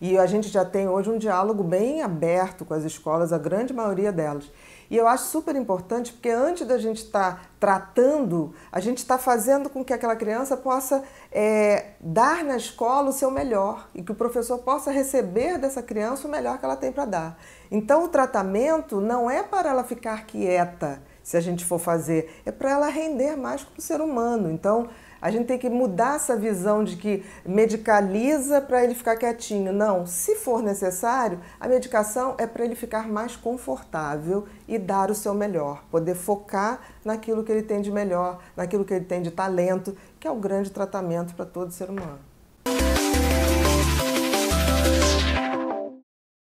E a gente já tem hoje um diálogo bem aberto com as escolas, a grande maioria delas. E eu acho super importante porque antes da gente estar tá tratando, a gente está fazendo com que aquela criança possa é, dar na escola o seu melhor e que o professor possa receber dessa criança o melhor que ela tem para dar. Então, o tratamento não é para ela ficar quieta se a gente for fazer, é para ela render mais como ser humano. Então, a gente tem que mudar essa visão de que medicaliza para ele ficar quietinho. Não, se for necessário, a medicação é para ele ficar mais confortável e dar o seu melhor, poder focar naquilo que ele tem de melhor, naquilo que ele tem de talento, que é o grande tratamento para todo ser humano.